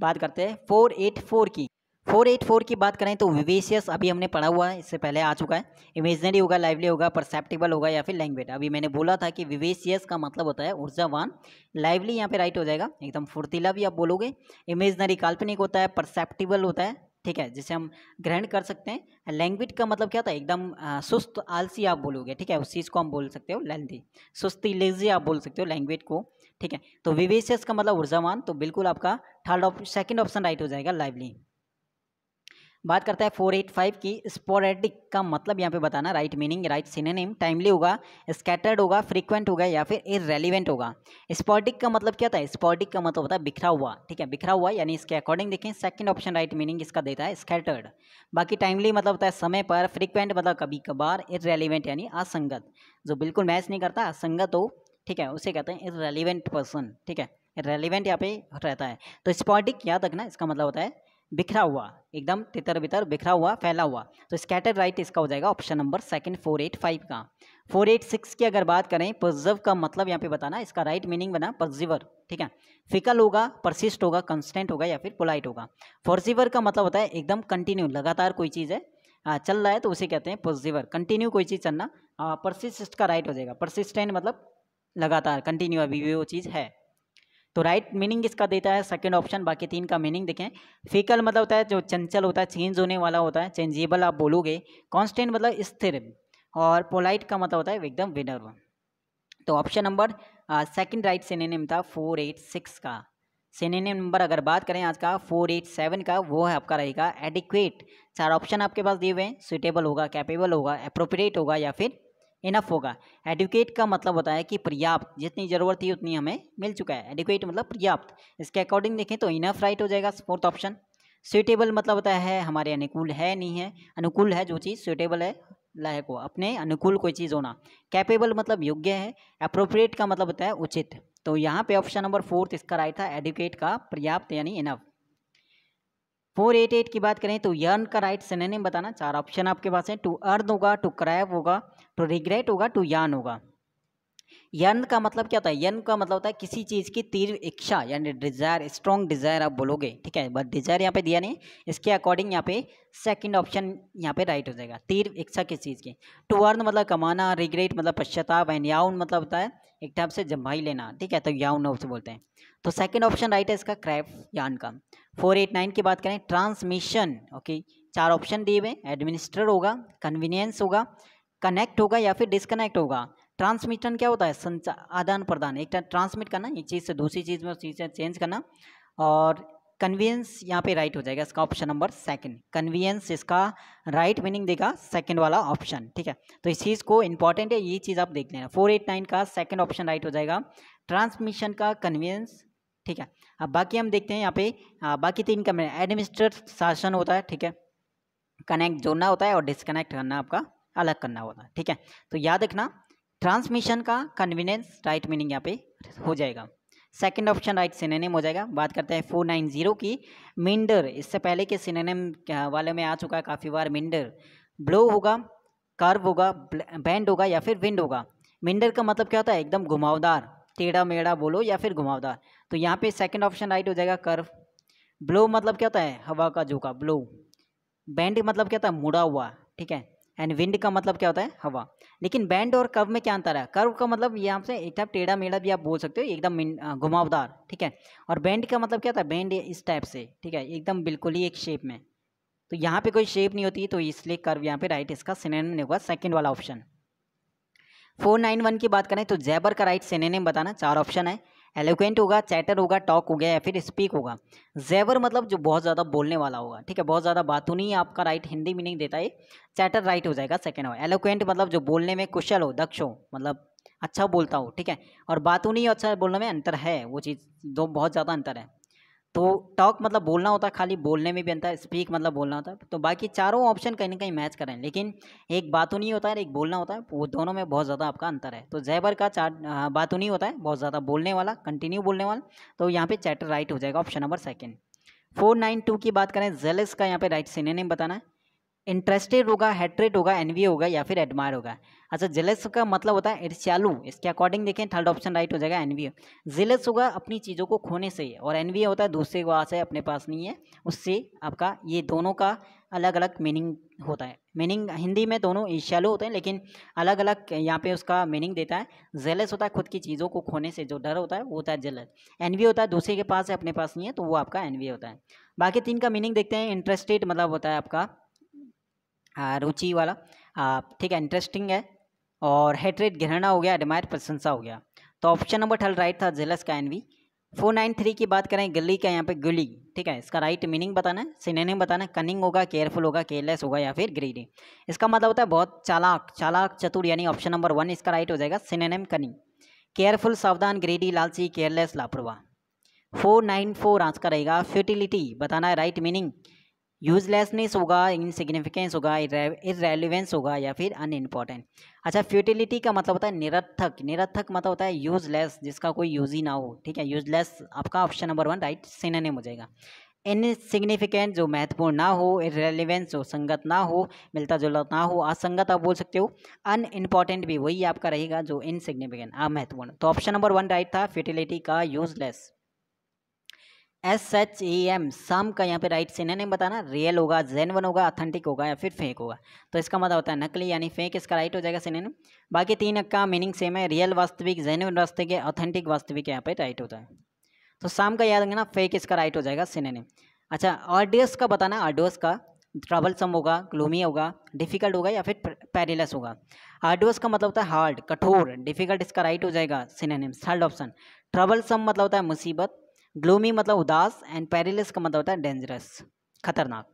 बात करते हैं फोर एट फोर की फोर एट फोर की बात करें तो विवेशियस अभी हमने पढ़ा हुआ है इससे पहले आ चुका है इमेजनरी होगा लाइवली होगा परसेप्टिबल होगा या फिर लैंग्वेज अभी मैंने बोला था कि विवेशियस का मतलब होता है ऊर्जावान लाइवली यहाँ पे राइट हो जाएगा एकदम फुर्तीला भी आप बोलोगे इमेजनरी काल्पनिक होता है परसेप्टिबल होता है ठीक है जिसे हम ग्रहण कर सकते हैं लैंग्वेज का मतलब क्या था एकदम सुस्त आलसी आप बोलोगे ठीक है उस चीज़ को हम बोल सकते हो लेंथी सुस्ती लेजी आप बोल सकते हो लैंग्वेज को ठीक है तो विवेशियस का मतलब ऊर्जावान तो बिल्कुल आपका third option second option right हो जाएगा लाइवली बात करता है फोर एट फाइव की स्पोरेडिक का मतलब यहाँ पे बताना right meaning right synonym timely होगा स्कैटर्ड होगा फ्रीक्वेंट होगा या फिर इरेलीवेंट होगा स्पोर्टिक का मतलब क्या होता है स्पोर्टिक का मतलब होता है बिखरा हुआ ठीक है बिखरा हुआ यानी इसके अकॉर्डिंग देखें सेकंड ऑप्शन राइट मीनिंग इसका देता है स्कैटर्ड बाकी टाइमली मतलब होता है समय पर फ्रीक्वेंट मतलब कभी कभार इरेलीवेंट यानी असंगत जो बिल्कुल मैच नहीं करता असंगत हो ठीक है उसे कहते हैं इरेलीवेंट पर्सन ठीक है रेलिवेंट यहाँ पे रहता है तो स्पॉटिक याद रखना इसका मतलब होता है बिखरा हुआ एकदम तितर बितर बिखरा हुआ फैला हुआ तो स्कैटर राइट इसका हो जाएगा option number second four eight five का फोर एट सिक्स की अगर बात करें पर्जर्व का मतलब यहाँ पे बताना इसका राइट मीनिंग बना पर्जिवर ठीक है फिकल होगा परसिस्ट होगा कंस्टेंट होगा या फिर पोलाइट होगा फॉर्जिवर का मतलब होता है एकदम कंटिन्यू लगातार कोई चीज़ है चल रहा है तो उसे कहते हैं पॉजिटिवर कंटिन्यू कोई चीज़ चलना परसिस्ट का राइट हो जाएगा परसिस्टेंट मतलब लगातार कंटिन्यू अभी भी वो चीज़ है तो राइट right मीनिंग इसका देता है सेकंड ऑप्शन बाकी तीन का मीनिंग देखें फीकल मतलब होता है जो चंचल होता है चेंज होने वाला होता है चेंजेबल आप बोलोगे कॉन्स्टेंट मतलब स्थिर और पोलाइट का मतलब होता है एकदम विनर तो option number second right synonym था फोर एट सिक्स का सेनेम नंबर अगर बात करें आज का फोर एट सेवन का वो है आपका रहेगा एडिक्वेट चार ऑप्शन आपके पास दिए हुए हैं सुइटेबल होगा कैपेबल होगा अप्रोप्रिएट होगा या फिर इनफ होगा एडुकेट का मतलब होता है कि पर्याप्त जितनी ज़रूरत थी उतनी हमें मिल चुका है एडुकेट मतलब पर्याप्त इसके अकॉर्डिंग देखें तो इनफ राइट हो जाएगा फोर्थ ऑप्शन सुइटेबल मतलब होता है हमारे अनुकूल है नहीं है अनुकूल है जो चीज़ सुइटेबल है लायक हो अपने अनुकूल कोई चीज़ होना कैपेबल मतलब योग्य है अप्रोप्रिएट का मतलब होता है उचित तो यहाँ पे ऑप्शन नंबर फोर्थ इसका राइट था एडुकेट का पर्याप्त यानी इनफ फोर एट एट की बात करें तो यर्न का राइट सिनेम बताना चार ऑप्शन आपके पास है टू अर्न होगा टू क्रैप होगा टू रिग्रेट होगा टू यान होगा यर्न का मतलब क्या होता है यर्न का मतलब होता है किसी चीज़ की तीव्र इच्छा यानी डिजायर स्ट्रॉन्ग डिजायर आप बोलोगे ठीक है बट डिजायर यहाँ पे दिया नहीं इसके अकॉर्डिंग यहाँ पे सेकंड ऑप्शन यहाँ पे राइट हो जाएगा तीव्र इच्छा किस चीज़ की टू अर्न मतलब कमाना रिग्रेट मतलब पश्चाताप एंड याउन मतलब होता है एक टाइप से जम्भाई लेना ठीक है तो याउन ऑप्शन बोलते हैं तो सेकेंड ऑप्शन राइट है इसका क्रैप यान का फोर एट नाइन की बात करें ट्रांसमिशन ओके चार ऑप्शन दिए हुए एडमिनिस्ट्रेट होगा कन्वीनियंस होगा कनेक्ट होगा या फिर डिसकनेक्ट होगा ट्रांसमिशन क्या होता है संचार आदान प्रदान एक ट्रांसमिट करना एक चीज़ से दूसरी चीज़ में चीज़ से चेंज करना और कन्वीनियंस यहाँ पे राइट हो जाएगा इसका ऑप्शन नंबर सेकंड कन्वीनियंस इसका राइट मीनिंग देगा सेकंड वाला ऑप्शन ठीक है तो इस चीज़ को इंपॉर्टेंट है ये चीज़ आप देख लेना फोर एट नाइन का सेकंड ऑप्शन राइट हो जाएगा ट्रांसमिशन का कन्वीनियंस ठीक है अब बाकी हम देखते हैं यहाँ पे आ, बाकी तीन का एडमिनिस्ट्रेट शासन होता है ठीक है कनेक्ट जोड़ना होता है और डिसकनेक्ट करना आपका अलग करना होता है ठीक है तो याद रखना ट्रांसमिशन का कन्वीनियंस राइट मीनिंग यहाँ पे हो जाएगा सेकंड ऑप्शन राइट सिनेनेम हो जाएगा बात करते हैं फोर नाइन जीरो की मिंडर इससे पहले के सिनेनेम वाले में आ चुका है काफ़ी बार मिंडर ब्लो होगा कर्व होगा बैंड होगा या फिर विंड होगा मिंडर का मतलब क्या होता है एकदम घुमावदार टेढ़ा मेढ़ा बोलो या फिर घुमावदार तो यहाँ पे सेकंड ऑप्शन राइट हो जाएगा कर्व ब्लो मतलब क्या होता है हवा का झोंका ब्लो बैंड मतलब क्या होता है मुड़ा हुआ ठीक है एंड विंड का मतलब क्या होता है हवा लेकिन बैंड और कर्व में क्या अंतर है कर्व का मतलब यहाँ से एकदम टेढ़ा मेढ़ा भी आप बोल सकते हो एकदम घुमावदार ठीक है और बैंड का मतलब क्या होता है बैंड इस टाइप से ठीक है एकदम बिल्कुल ही एक शेप में तो यहाँ पे कोई शेप नहीं होती तो इसलिए कर्व यहाँ पे राइट इसका सिनेम होगा सेकेंड वाला ऑप्शन फोर नाइन वन की बात करें तो जैबर का राइट सिनेम बताना चार ऑप्शन है एलोक्वेंट होगा चैटर होगा टॉक हो गया या फिर स्पीक होगा जेवर मतलब जो बहुत ज़्यादा बोलने वाला होगा ठीक है बहुत ज़्यादा बातों तो नहीं आपका राइट हिंदी मीनिंग देता है चैटर राइट हो जाएगा सेकेंड हो एलोक्वेंट मतलब जो बोलने में कुशल हो दक्ष हो मतलब अच्छा बोलता हो ठीक है और बातों तो नहीं अच्छा बोलने में अंतर है वो चीज़ दो बहुत ज़्यादा अंतर है तो टॉक मतलब बोलना होता है खाली बोलने में भी अंतर स्पीक मतलब बोलना होता है तो बाकी चारों ऑप्शन कहीं ना कहीं मैच कर रहे हैं लेकिन एक बातूनी तो होता है एक बोलना होता है वो दोनों में बहुत ज़्यादा आपका अंतर है तो जैबर का चार बातूनी तो होता है बहुत ज़्यादा बोलने वाला कंटिन्यू बोलने वाला तो यहाँ पर चैटर राइट हो जाएगा option number second four nine two की बात करें जेलस का यहाँ पर राइट सीने बताना है इंटरेस्टेड होगा हेट्रेड होगा एनवी होगा या फिर एडमायर होगा अच्छा जेलस का मतलब होता है इट्स चालू इसके अकॉर्डिंग देखें थर्ड ऑप्शन राइट हो जाएगा एनवी जेलस होगा अपनी चीज़ों को खोने से और एनवी होता है दूसरे को आस है अपने पास नहीं है उससे आपका ये दोनों का अलग अलग मीनिंग होता है मीनिंग हिंदी में दोनों ईर्ष्यालु होते हैं लेकिन अलग अलग यहाँ पे उसका मीनिंग देता है जेलस होता है खुद की चीज़ों को खोने से जो डर होता है वो होता है जेलस एनवी होता है दूसरे के पास है अपने पास नहीं है तो वो आपका एनवी होता है बाकी तीन का मीनिंग देखते हैं इंटरेस्टेड मतलब होता है आपका रुचि वाला ठीक है इंटरेस्टिंग है और हेटरेट घृणा हो गया एडमायर प्रशंसा हो गया तो ऑप्शन नंबर थर्ड राइट था जेलस का एनवी फोर नाइन थ्री की बात करें गली का यहाँ पे गुली ठीक है इसका राइट मीनिंग बताना है सिनेनिम बताना है कनिंग होगा केयरफुल होगा केयरलेस होगा या फिर ग्रीडी इसका मतलब होता है बहुत चालाक चालाक चतुर यानी ऑप्शन नंबर वन इसका राइट हो जाएगा सिनेनिम कनिंग केयरफुल सावधान ग्रीडी लालची केयरलेस लापरवाह फोर नाइन फोर आंसर रहेगा फ्यूटिलिटी बताना है राइट मीनिंग यूजलेसनेस होगा इनसिग्निफिकेंस होगा इरेलीवेंस होगा या फिर अनइम्पॉर्टेंट अच्छा फ्यूटिलिटी का मतलब होता है निरर्थक निरर्थक मतलब होता है यूजलेस जिसका कोई यूज ही ना हो ठीक है यूजलेस आपका option number one right synonym हो जाएगा इनसिग्निफिकेंट जो महत्वपूर्ण ना हो इरेलीवेंस जो संगत ना हो मिलता जुलता ना हो असंगत आप बोल सकते हो अनइम्पॉर्टेंट भी वही आपका रहेगा जो इनसिग्निफिकेंट अमहत्वपूर्ण महत्वपूर्ण तो ऑप्शन नंबर वन राइट था फ्यूटिलिटी का useless S H E M सम का यहाँ पे राइट सीन नहीं बताना रियल होगा जेनवन होगा अथेंटिक होगा या फिर फेक होगा तो इसका मतलब होता है नकली यानी फेक इसका राइट हो जाएगा सिनेम बाकी तीन का मीनिंग सेम है रियल वास्तविक जेनवन वास्तविक है ऑथेंटिक वास्तविक यहाँ पे राइट होता है तो साम का याद रखना फेक इसका राइट हो जाएगा सीन अच्छा ऑडियस का बताना ऑडियस का ट्रबल सम होगा ग्लूमी होगा डिफिकल्ट होगा या फिर पैरिलस होगा आर्डोस का मतलब होता है हार्ड कठोर डिफिकल्ट इसका राइट हो जाएगा सिनेम थर्ड ऑप्शन ट्रबल सम मतलब होता है मुसीबत ग्लूमी मतलब उदास एंड पेरिलस का मतलब होता है डेंजरस खतरनाक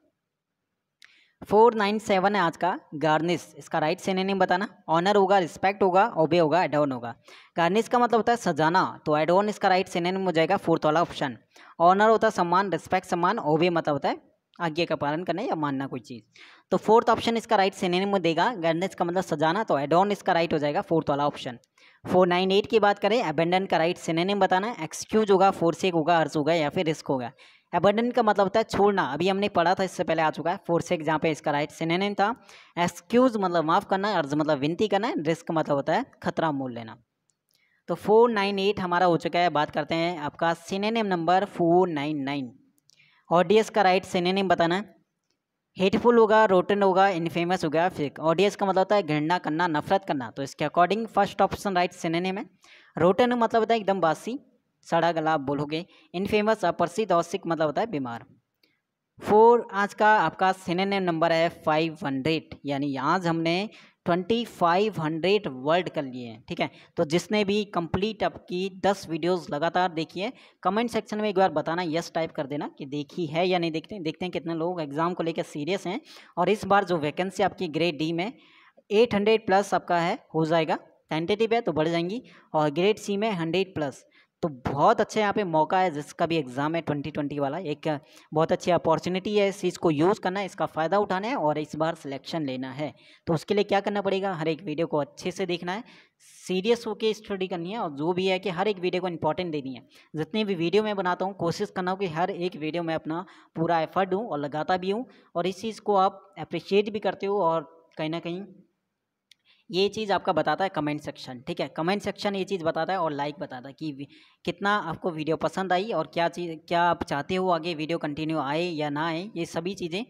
फोर नाइन सेवन है आज का गार्निस इसका राइट नहीं बताना ऑनर होगा रिस्पेक्ट होगा ओबे होगा एडोन होगा गार्निस का मतलब होता है सजाना तो एडोन इसका राइट में हो जाएगा फोर्थ वाला ऑप्शन ऑनर होता है सम्मान रिस्पेक्ट सम्मान ओबे मतलब होता है आज्ञा का पालन करना या मानना कोई चीज़ तो फोर्थ ऑप्शन इसका राइट में देगा गर्नेस का मतलब सजाना तो एडॉन इसका राइट हो जाएगा फोर्थ वाला ऑप्शन फोर नाइन एट की बात करें अबेंडन का राइट सेनेम बताना एक्सक्यूज होगा फोरसेक होगा अर्ज होगा या फिर रिस्क होगा एबंडन का मतलब होता है छोड़ना अभी हमने पढ़ा था इससे पहले आ चुका है फोरसेक जहाँ पे इसका राइट सिनेनिम था एक्सक्यूज मतलब माफ़ करना अर्ज मतलब विनती करना है रिस्क मतलब होता है खतरा मोल लेना तो फोर नाइन एट हमारा हो चुका है बात करते हैं आपका synonym number four nine nine odious का राइट सिनेम बताना है हेटफुल होगा रोटन होगा इनफेमस होगा फिर ऑडियंस का मतलब होता है घृणा करना नफरत करना तो इसके according first option right synonym है रोटन मतलब होता है एकदम बासी सड़ा गला आप बोलोगे इनफेमस अप्रसिद्ध और मतलब होता है बीमार फोर आज का आपका सिनेम नंबर है फाइव हंड्रेड यानी आज हमने ट्वेंटी फाइव हंड्रेड वर्ड कर लिए हैं ठीक है तो जिसने भी कंप्लीट आपकी दस वीडियोस लगातार देखी है कमेंट सेक्शन में एक बार बताना यस टाइप कर देना कि देखी है या नहीं देखते हैं देखते हैं कितने लोग एग्ज़ाम को लेकर सीरियस हैं और इस बार जो वैकेंसी आपकी ग्रेड डी में एट हंड्रेड प्लस आपका है हो जाएगा टेंटेटिव है तो बढ़ जाएंगी और ग्रेड सी में हंड्रेड प्लस तो बहुत अच्छा यहाँ पे मौका है जिसका भी एग्ज़ाम है 2020 वाला एक बहुत अच्छी अपॉर्चुनिटी है इस चीज़ को यूज़ करना है इसका फ़ायदा उठाना है और इस बार सिलेक्शन लेना है तो उसके लिए क्या करना पड़ेगा हर एक वीडियो को अच्छे से देखना है सीरियस होकर स्टडी करनी है और जो भी है कि हर एक वीडियो को इंपॉर्टेंट देनी है जितनी भी वीडियो मैं बनाता हूँ कोशिश करना हूँ कि हर एक वीडियो में अपना पूरा एफर्ट दूँ और लगाता भी हूँ और इस चीज़ को आप अप्रिशिएट भी करते हो और कहीं ना कहीं ये चीज़ आपका बताता है कमेंट सेक्शन ठीक है कमेंट सेक्शन ये चीज़ बताता है और लाइक बताता है कि कितना आपको वीडियो पसंद आई और क्या चीज़ क्या आप चाहते हो आगे वीडियो कंटिन्यू आए या ना आए ये सभी चीज़ें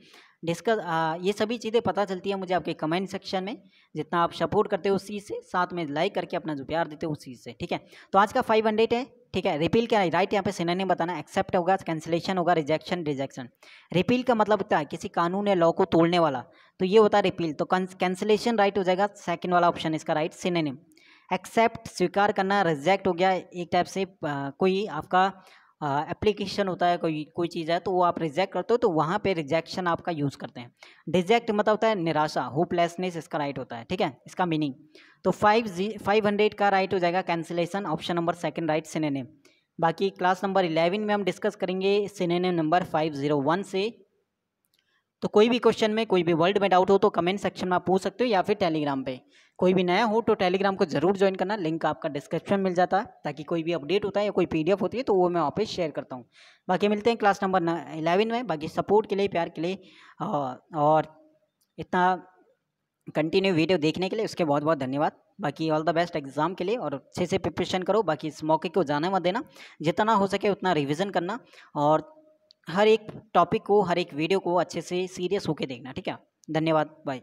डिस्कस ये सभी चीज़ें पता चलती है मुझे आपके कमेंट सेक्शन में जितना आप सपोर्ट करते हो उस चीज़ से साथ में लाइक करके अपना जो प्यार देते हो उस चीज़ से ठीक है तो आज का फाइव हंड्रेड है ठीक है रिपील क्या है राइट यहाँ पे सिनेने बताना एक्सेप्ट होगा कैंसिलेशन होगा रिजेक्शन रिजेक्शन रिपील का मतलब होता है किसी कानून या लॉ को तोड़ने वाला तो ये होता है रिपील तो कैंसिलेशन राइट हो जाएगा सेकेंड वाला ऑप्शन इसका राइट सिनेनिम एक्सेप्ट स्वीकार करना रिजेक्ट हो गया एक टाइप से आ, कोई आपका एप्लीकेशन होता है कोई कोई चीज़ है तो वो आप रिजेक्ट करते हो तो वहाँ पे रिजेक्शन आपका यूज़ करते हैं डिजेक्ट मतलब होता है निराशा होपलेसनेस इसका राइट होता है ठीक है इसका मीनिंग तो फाइव जी फाइव हंड्रेड का राइट हो जाएगा cancellation option number second right synonym बाकी क्लास नंबर इलेवन में हम डिस्कस करेंगे synonym number five zero one से तो कोई भी क्वेश्चन में कोई भी वर्ल्ड में डाउट हो तो कमेंट सेक्शन में आप पूछ सकते हो या फिर टेलीग्राम पे कोई भी नया हो तो टेलीग्राम को जरूर ज्वाइन करना लिंक आपका डिस्क्रिप्शन मिल जाता है ताकि कोई भी अपडेट होता है या कोई पीडीएफ होती है तो वो मैं वहाँ पर शेयर करता हूँ बाकी मिलते हैं क्लास नंबर इलेवन में बाकी सपोर्ट के लिए प्यार के लिए और इतना कंटिन्यू वीडियो देखने के लिए उसके बहुत बहुत धन्यवाद बाकी ऑल द बेस्ट एग्जाम के लिए और अच्छे से प्रिपरेशन करो बाकी इस मौके को जाने मत देना जितना हो सके उतना रिविज़न करना और हर एक टॉपिक को हर एक वीडियो को अच्छे से सीरियस होकर देखना ठीक है धन्यवाद बाय